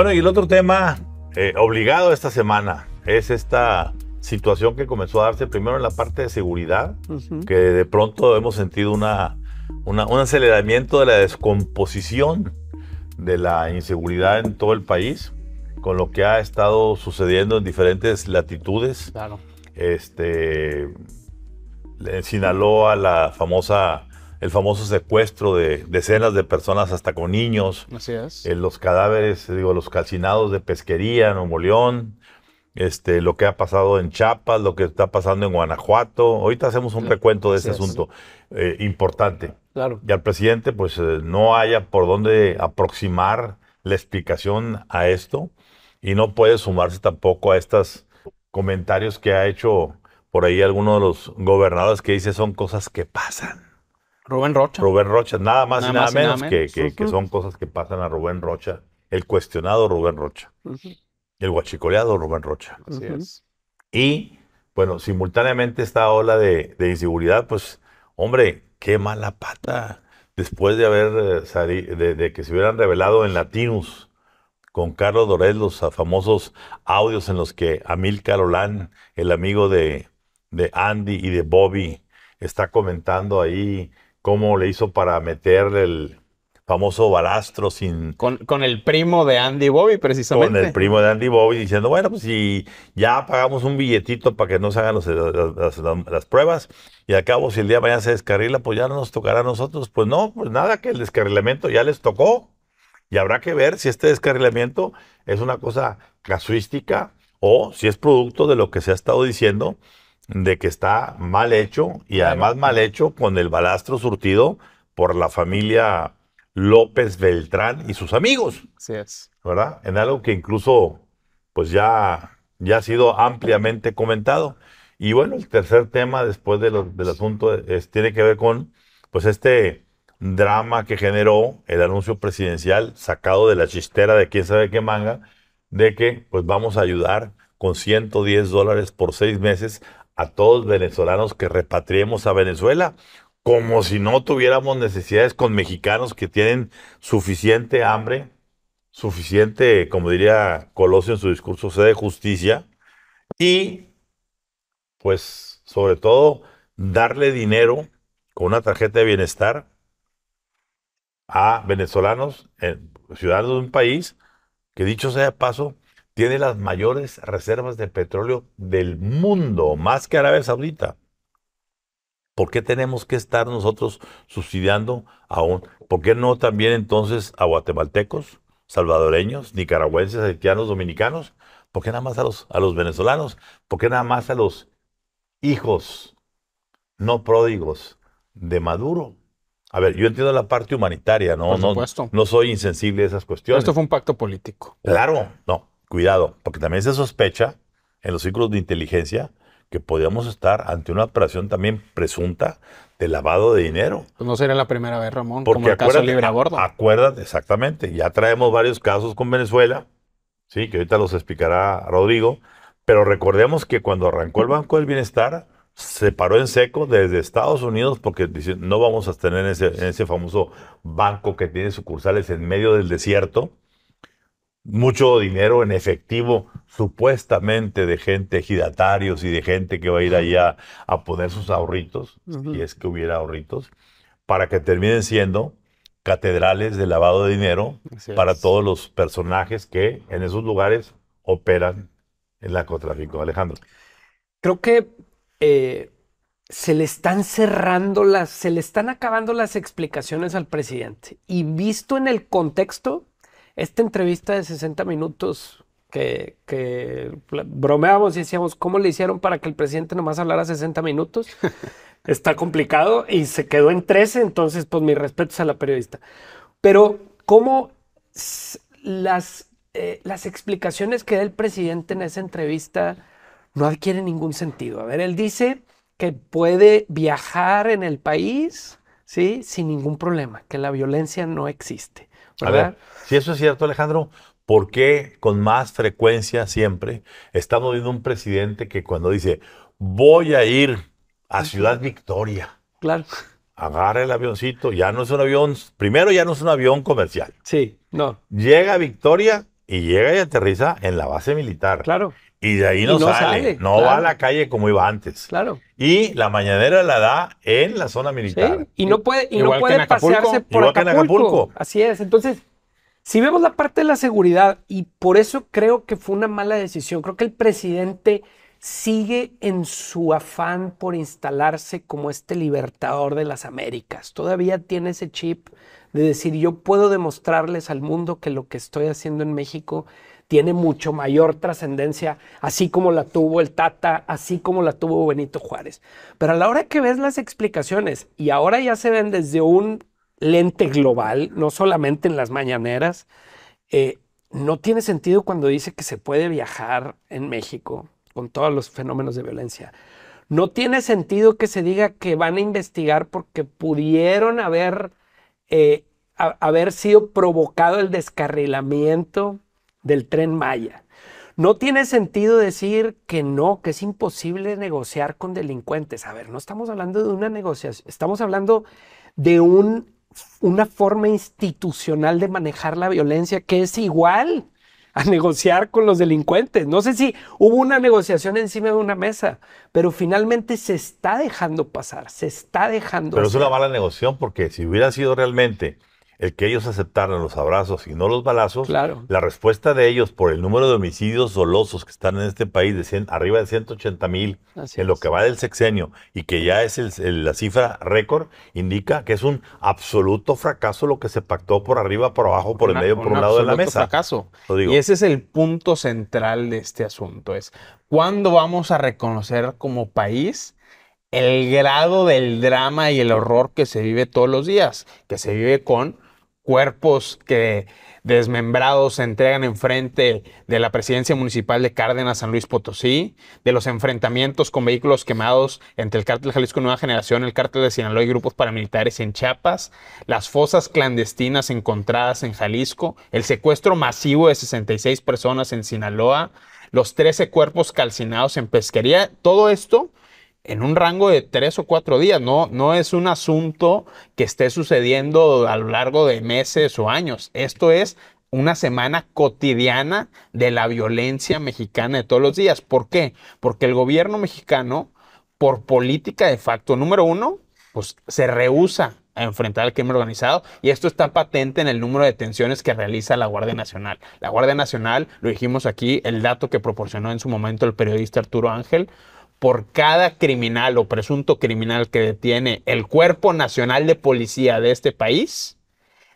Bueno, y el otro tema eh, obligado esta semana es esta situación que comenzó a darse primero en la parte de seguridad, que de pronto hemos sentido una, una, un aceleramiento de la descomposición de la inseguridad en todo el país, con lo que ha estado sucediendo en diferentes latitudes. Claro. Este, en Sinaloa, la famosa el famoso secuestro de decenas de personas, hasta con niños. Así eh, los cadáveres, eh, digo, los calcinados de pesquería en Nuevo este, lo que ha pasado en Chiapas, lo que está pasando en Guanajuato. Ahorita hacemos un recuento de ese asunto eh, importante. Claro. Y al presidente, pues no haya por dónde aproximar la explicación a esto y no puede sumarse tampoco a estos comentarios que ha hecho por ahí alguno de los gobernadores que dice son cosas que pasan. Rubén Rocha. Rubén Rocha, nada más y nada menos, Que, son cosas que pasan a Rubén Rocha, el cuestionado Rubén Rocha, el guachicoleado Rubén Rocha. Así es. Y bueno, simultáneamente esta ola de, inseguridad, pues, hombre, qué mala pata. Después de haber eh, de, que se hubieran revelado en Latinus con Carlos Dorés los famosos audios en los que Amil Carolán, el amigo de, de Andy y de Bobby, está comentando ahí cómo le hizo para meterle el famoso balastro sin... Con, el primo de Andy Bobby, precisamente. Con el primo de Andy Bobby, diciendo, bueno, pues si ya pagamos un billetito para que no se hagan eh, las, pruebas, y al cabo, si el día de mañana se descarrila, pues ya no nos tocará a nosotros. Pues no, pues nada, que el descarrilamiento ya les tocó. Y habrá que ver si este descarrilamiento es una cosa casuística o si es producto de lo que se ha estado diciendo de que está mal hecho y además mal hecho con el balastro surtido por la familia López Beltrán y sus amigos. Así es. ¿Verdad? En algo que incluso pues ya, ya ha sido ampliamente comentado. Y bueno, el tercer tema después del asunto tiene que ver con pues este drama que generó el anuncio presidencial sacado de la chistera de quién sabe qué manga, de que pues vamos a ayudar con 110 dólares por seis meses a todos venezolanos que repatriemos a Venezuela, como si no tuviéramos necesidades con mexicanos que tienen suficiente hambre, suficiente, como diría Colosio en su discurso, sede de justicia, y pues sobre todo darle dinero con una tarjeta de bienestar a venezolanos, eh, ciudadanos de un país que dicho sea paso, tiene las mayores reservas de petróleo del mundo, más que Arabia Saudita. ¿Por qué tenemos que estar nosotros subsidiando a un... ¿Por qué no también entonces a guatemaltecos, salvadoreños, nicaragüenses, haitianos, dominicanos? ¿Por qué nada más a los, venezolanos? ¿Por qué nada más a los hijos no pródigos de Maduro? A ver, yo entiendo la parte humanitaria, ¿no? No, soy insensible a esas cuestiones. esto fue un pacto político. Claro, no. Cuidado, porque también se sospecha en los círculos de inteligencia que podríamos estar ante una operación también presunta de lavado de dinero. Pues no será la primera vez, Ramón, como el caso Gordo. exactamente. Ya traemos varios casos con Venezuela, sí, que ahorita los explicará Rodrigo. Pero recordemos que cuando arrancó el Banco del Bienestar, se paró en seco desde Estados Unidos porque no vamos a tener ese, ese famoso banco que tiene sucursales en medio del desierto mucho dinero en efectivo supuestamente de gente ejidatarios y de gente que va a ir allá a poner sus ahorritos, Y es que hubiera ahorritos, para que terminen siendo catedrales de lavado de dinero para todos los personajes que en esos lugares operan el narcotráfico. Alejandro. Creo que eh, se le están cerrando las, se le están acabando las explicaciones al presidente. Y visto en el contexto, esta entrevista de 60 minutos que, bromeamos bromeábamos y decíamos, ¿cómo le hicieron para que el presidente nomás hablara 60 minutos? Está complicado y se quedó en 13, entonces pues mis respetos a la periodista. Pero ¿cómo las, eh, las explicaciones que da el presidente en esa entrevista no adquieren ningún sentido? A ver, él dice que puede viajar en el país ¿sí? sin ningún problema, que la violencia no existe. A ver, si eso es cierto, Alejandro, ¿por qué con más frecuencia siempre estamos viendo un presidente que cuando dice voy a ir a Ciudad Victoria? Claro. Agarra el avioncito, ya no es un avión, primero ya no es un avión comercial. Sí, no. Llega a Victoria y llega y aterriza en la base militar. Claro. Y de ahí no, sale, no va a la calle como iba antes. Claro. Y la mañanera la da en la zona militar. y no puede, pasearse por Acapulco. Así es. Entonces, si vemos la parte de la seguridad, y por eso creo que fue una mala decisión, creo que el presidente sigue en su afán por instalarse como este libertador de las Américas. Todavía tiene ese chip de decir, yo puedo demostrarles al mundo que lo que estoy haciendo en México tiene mucho mayor trascendencia, así como la tuvo el Tata, así como la tuvo Benito Juárez. Pero a la hora que ves las explicaciones, y ahora ya se ven desde un lente global, no solamente en las mañaneras, eh, no tiene sentido cuando dice que se puede viajar en México con todos los fenómenos de violencia. No tiene sentido que se diga que van a investigar porque pudieron haber, eh, haber sido provocado el descarrilamiento del tren Maya. No tiene sentido decir que no, que es imposible negociar con delincuentes. A ver, no estamos hablando de una negociación, estamos hablando de una forma institucional de manejar la violencia que es igual a negociar con los delincuentes. No sé si hubo una negociación encima de una mesa, pero finalmente se está dejando pasar, se está dejando. Pero es una mala negociación porque si hubiera sido realmente el que ellos aceptaran los abrazos y no los balazos, la respuesta de ellos por el número de homicidios dolosos que están en este país, de 100, arriba de 180 mil en lo que va del sexenio y que ya es la cifra récord, indica que es un absoluto fracaso lo que se pactó por arriba, por abajo, por el medio, por un, lado de la mesa. Fracaso. Y ese es el punto central de este asunto, es cuándo vamos a reconocer como país el grado del drama y el horror que se vive todos los días, que se vive con cuerpos que desmembrados se entregan enfrente de la presidencia municipal de Cárdenas San Luis Potosí, de los enfrentamientos con vehículos quemados entre el cártel Jalisco Nueva Generación, el cártel de Sinaloa y grupos paramilitares en Chiapas, las fosas clandestinas encontradas en Jalisco, el secuestro masivo de 66 personas en Sinaloa, los 13 cuerpos calcinados en pesquería, todo esto en un rango de tres o cuatro días. No, no es un asunto que esté sucediendo a lo largo de meses o años. Esto es una semana cotidiana de la violencia mexicana de todos los días. ¿Por qué? Porque el gobierno mexicano, por política de facto número uno, pues se rehúsa a enfrentar al crimen organizado y esto está patente en el número de detenciones que realiza la Guardia Nacional. La Guardia Nacional, lo dijimos aquí, el dato que proporcionó en su momento el periodista Arturo Ángel, por cada criminal o presunto criminal que detiene el Cuerpo Nacional de Policía de este país,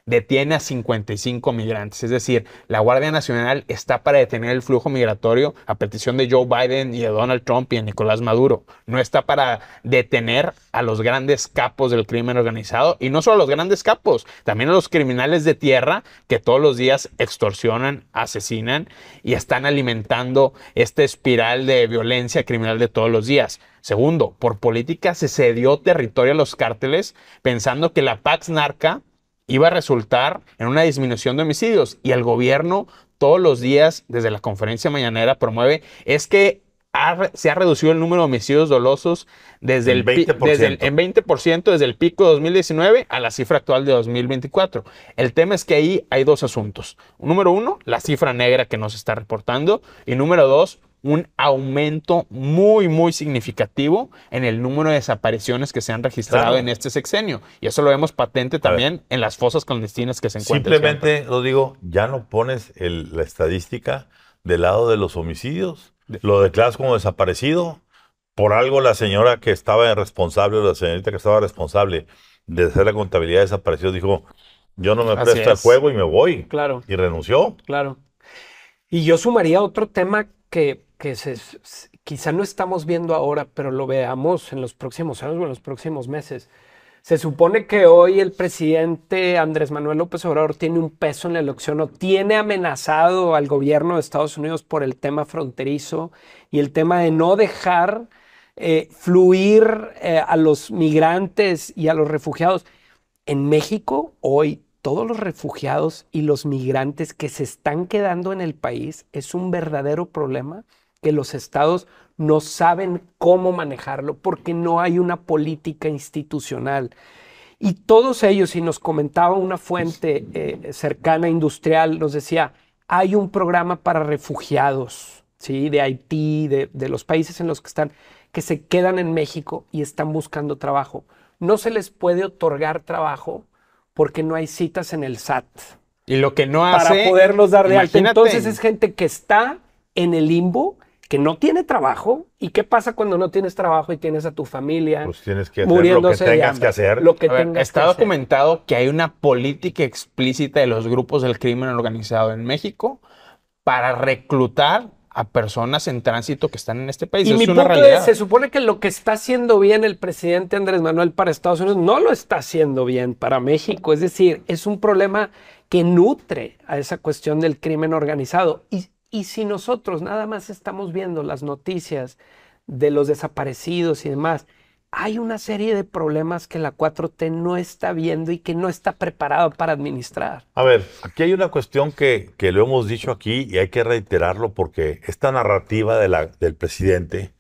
detiene a 55 migrantes. Es decir, la Guardia Nacional está para detener el flujo migratorio a petición de Joe Biden y de Donald Trump y de Nicolás Maduro. No está para detener a los grandes capos del crimen organizado y no solo a los grandes capos, también a los criminales de tierra que todos los días extorsionan, asesinan y están alimentando esta espiral de violencia criminal de todos los días. Segundo, por política se cedió territorio a los cárteles pensando que la Pax Narca iba a resultar en una disminución de homicidios y el gobierno todos los días desde la conferencia mañanera promueve es que se ha reducido el número de homicidios dolosos desde el, 20 en 20% desde el pico de 2019 a la cifra actual de 2024. El tema es que ahí hay dos asuntos. Número uno, la cifra negra que nos está reportando y número dos, un aumento muy, muy significativo en el número de desapariciones que se han registrado en este sexenio. Y eso lo vemos patente también en las fosas clandestinas que se encuentran. Simplemente lo digo, ya no pones la estadística del lado de los homicidios. Lo declaras como desaparecido. Por algo la señora que estaba responsable, o la señorita que estaba responsable de hacer la contabilidad desapareció, dijo, yo no me presto al juego y me voy. Claro. Y renunció. Claro. Y yo sumaría otro tema que que quizá no estamos viendo ahora, pero lo veamos en los próximos años o en los próximos meses. Se supone que hoy el presidente Andrés Manuel López Obrador tiene un peso en la elección o tiene amenazado al gobierno de Estados Unidos por el tema fronterizo y el tema de no dejar eh, fluir eh, a los migrantes y a los refugiados. En México hoy todos los refugiados y los migrantes que se están quedando en el país es un verdadero problema que los estados no saben cómo manejarlo porque no hay una política institucional. Y todos ellos, y nos comentaba una fuente eh, cercana industrial, nos decía, hay un programa para refugiados, ¿sí? De Haití, de, los países en los que están, que se quedan en México y están buscando trabajo. No se les puede otorgar trabajo porque no hay citas en el SAT. Y lo que no hace... Para poderlos dar de alta. Entonces es gente que está en el limbo que no tiene trabajo. ¿Y qué pasa cuando no tienes trabajo y tienes a tu familia? Pues tienes que hacer lo que tengas que hacer. está documentado que hay una política explícita de los grupos del crimen organizado en México para reclutar a personas en tránsito que están en este país. realidad. se supone que lo que está haciendo bien el presidente Andrés Manuel para Estados Unidos no lo está haciendo bien para México. Es decir, es un problema que nutre a esa cuestión del crimen organizado. Y y si nosotros nada más estamos viendo las noticias de los desaparecidos y demás, hay una serie de problemas que la 4T no está viendo y que no está preparada para administrar. A ver, aquí hay una cuestión que, lo hemos dicho aquí y hay que reiterarlo porque esta narrativa del presidente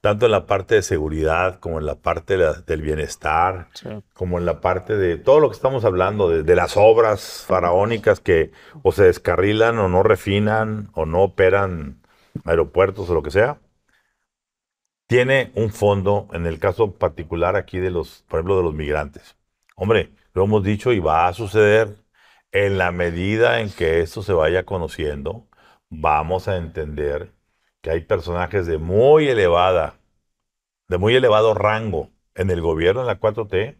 tanto en la parte de seguridad como en la parte del bienestar, como en la parte de todo lo que estamos hablando, de, de, las obras faraónicas que o se descarrilan o no refinan o no operan aeropuertos o lo que sea, tiene un fondo, en el caso particular aquí de los, por ejemplo, de los migrantes. Hombre, lo hemos dicho y va a suceder en la medida en que esto se vaya conociendo, vamos a entender hay personajes de muy elevada, de muy elevado rango en el gobierno, en la 4T,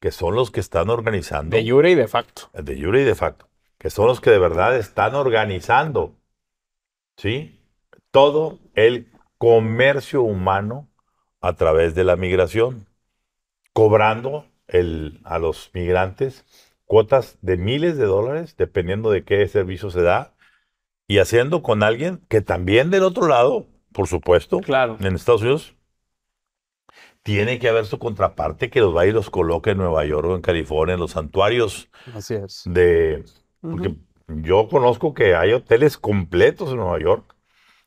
que son los que están organizando. De jure y de facto. De jure y de facto. Que son los que de verdad están organizando, ¿sí? Todo el comercio humano a través de la migración, cobrando el, a los migrantes cuotas de miles de dólares, dependiendo de qué servicio se da, y haciendo con alguien que también del otro lado, por supuesto, claro. en Estados Unidos, tiene que haber su contraparte que los vaya y los coloque en Nueva York o en California, en los santuarios. Así es. De, porque yo conozco que hay hoteles completos en Nueva York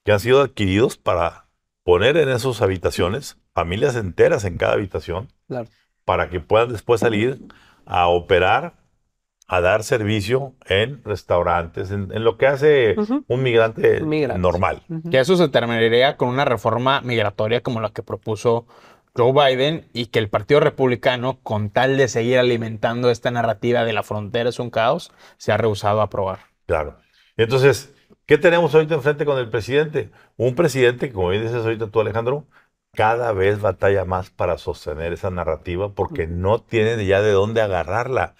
que han sido adquiridos para poner en esas habitaciones familias enteras en cada habitación para que puedan después salir a operar a dar servicio en restaurantes, en, lo que hace un migrante, normal. Que eso se terminaría con una reforma migratoria como la que propuso Joe Biden y que el Partido Republicano, con tal de seguir alimentando esta narrativa de la frontera es un caos, se ha rehusado a aprobar. Claro. Entonces, ¿qué tenemos ahorita enfrente con el presidente? Un presidente, como bien dices ahorita tú, Alejandro, cada vez batalla más para sostener esa narrativa porque no tiene ya de dónde agarrarla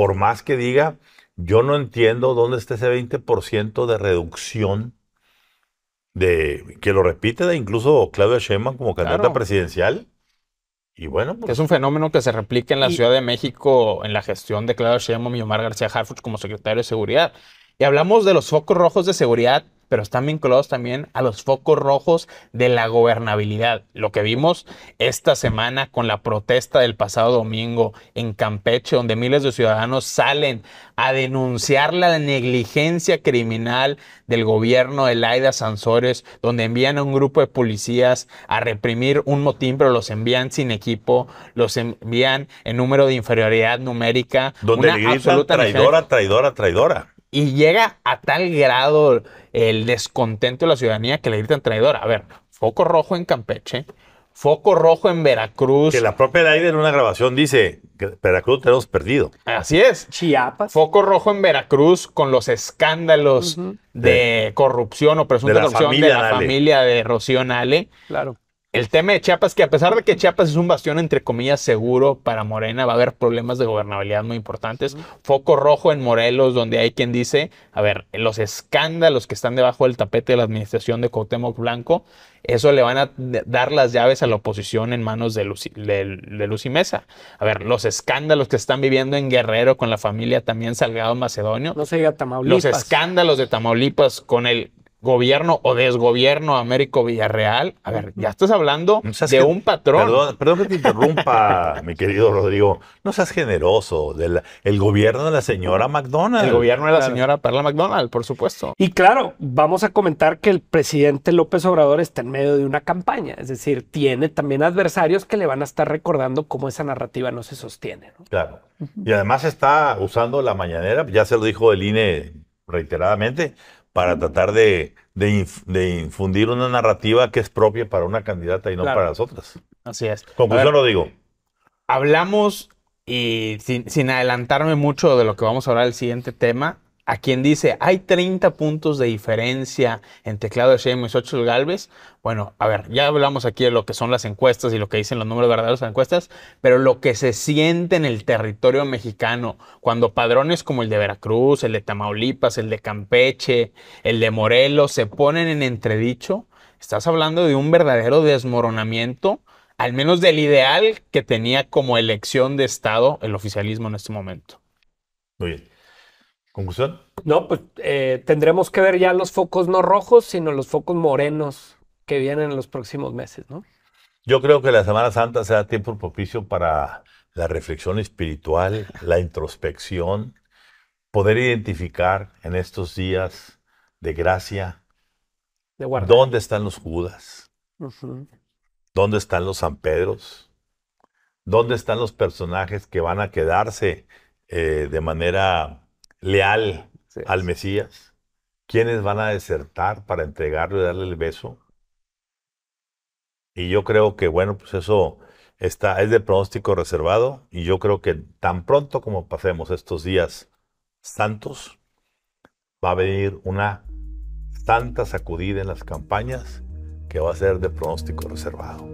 por más que diga, yo no entiendo dónde está ese 20% de reducción de que lo repite de incluso Claudia Sheinbaum como candidata presidencial. Y bueno, es pues un fenómeno que se replica en la Ciudad de México en la gestión de Claudia Sheinbaum y Omar García Harfuch como secretario de Seguridad. Y hablamos de los focos rojos de seguridad pero están vinculados también a los focos rojos de la gobernabilidad. Lo que vimos esta semana con la protesta del pasado domingo en Campeche, donde miles de ciudadanos salen a denunciar la negligencia criminal del gobierno de Laida Sansores, donde envían a un grupo de policías a reprimir un motín, pero los envían sin equipo, los envían en número de inferioridad numérica. Donde traidora, traidora, traidora. Y llega a tal grado el descontento de la ciudadanía que le gritan traidor. A ver, foco rojo en Campeche, foco rojo en Veracruz. Que la propia aire en una grabación dice que Veracruz tenemos perdido. Así es. Chiapas. Foco rojo en Veracruz con los escándalos de, corrupción o presunta corrupción de la familia de Rocío Nale. Claro. El tema de Chiapas, que a pesar de que Chiapas es un bastión, entre comillas, seguro para Morena, va a haber problemas de gobernabilidad muy importantes. Foco rojo en Morelos, donde hay quien dice, a ver, los escándalos que están debajo del tapete de la administración de Cuauhtémoc Blanco, eso le van a dar las llaves a la oposición en manos de Lucy, de, Lucy Mesa. A ver, los escándalos que están viviendo en Guerrero con la familia también Salgado Macedonio. No se Tamaulipas. Los escándalos de Tamaulipas con el gobierno o desgobierno Américo Villarreal. A ver, ya estás hablando de un patrón. Perdón, perdón que te interrumpa, mi querido Rodrigo. No seas generoso. Del, el gobierno de la señora McDonald. El gobierno de la señora Perla McDonald, por supuesto. Y claro, vamos a comentar que el presidente López Obrador está en medio de una campaña. Es decir, tiene también adversarios que le van a estar recordando cómo esa narrativa no se sostiene. Claro. Y además está usando la mañanera, ya se lo dijo el INE reiteradamente, para tratar de, de, infundir una narrativa que es propia para una candidata y no para las otras. Así es. Conclusión lo digo. Hablamos, y sin, adelantarme mucho de lo que vamos a hablar el siguiente tema, a quien dice hay 30 puntos de diferencia en teclado de Sheinbaum y Xochitl Galvez. Bueno, a ver, ya hablamos aquí de lo que son las encuestas y lo que dicen los números verdaderos de las encuestas, pero lo que se siente en el territorio mexicano cuando padrones como el de Veracruz, el de Tamaulipas, el de Campeche, el de Morelos se ponen en entredicho, estás hablando de un verdadero desmoronamiento, al menos del ideal que tenía como elección de Estado el oficialismo en este momento. Muy bien. ¿Conclusión? No, pues eh, tendremos que ver ya los focos no rojos, sino los focos morenos que vienen en los próximos meses, ¿no? Yo creo que la Semana Santa sea tiempo propicio para la reflexión espiritual, la introspección, poder identificar en estos días de gracia dónde están los Judas, dónde están los San Pedros, dónde están los personajes que van a quedarse eh, de manera leal al Mesías? quienes van a desertar para entregarle y darle el beso? Y yo creo que, bueno, pues eso está, es de pronóstico reservado y yo creo que tan pronto como pasemos estos días santos, va a venir una tanta sacudida en las campañas que va a ser de pronóstico reservado.